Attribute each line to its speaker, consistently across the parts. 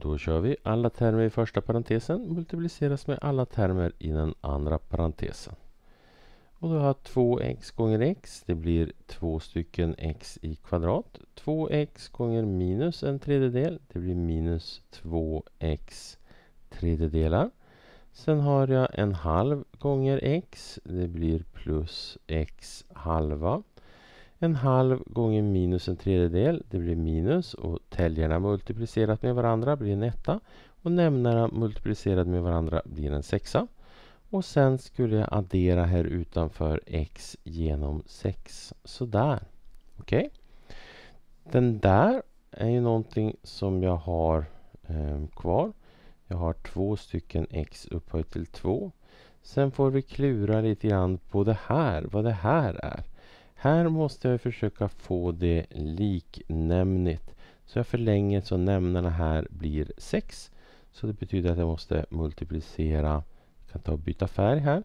Speaker 1: Då kör vi. Alla termer i första parentesen multipliceras med alla termer i den andra parentesen. Och då har jag 2x gånger x, det blir två stycken x i kvadrat. 2x gånger minus en tredjedel, det blir minus 2x tredjedelar. Sen har jag en halv gånger x, det blir plus x halva. En halv gånger minus en tredjedel, det blir minus och täljarna multiplicerat med varandra blir en etta och nämnarna multiplicerade med varandra blir en sexa. Och sen skulle jag addera här utanför x genom 6, sådär. Okej? Okay. Den där är ju någonting som jag har eh, kvar. Jag har två stycken x upphöjt till 2. Sen får vi klura lite grann på det här, vad det här är. Här måste jag försöka få det liknämnigt. Så jag förlänger så nämnarna här blir 6. Så det betyder att jag måste multiplicera, jag kan ta och byta färg här.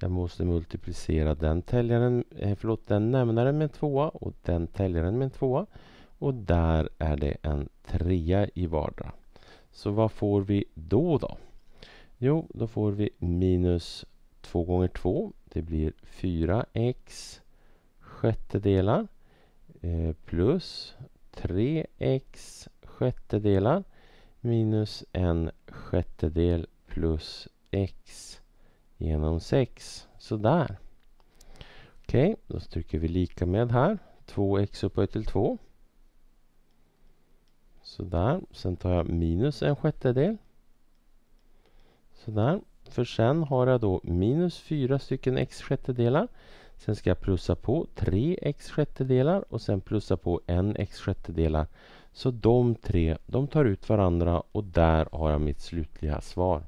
Speaker 1: Jag måste multiplicera den, täljaren, eh, förlåt, den nämnaren med en tvåa och den täljaren med en tvåa. Och där är det en trea i vardera. Så vad får vi då då? Jo, då får vi minus 2 gånger 2. Det blir 4x sjättedelar eh, plus 3x sjättedelar minus en sjättedel plus x genom 6. Sådär. Okej, okay, då trycker vi lika med här. 2x upphöjt till 2. Sådär. Sen tar jag minus en sjättedel. Sådär. För sen har jag då minus fyra stycken x sjättedelar Sen ska jag plussa på 3 x sjättedelar och sen plussa på 1 x sjättedelar. Så de tre, de tar ut varandra och där har jag mitt slutliga svar.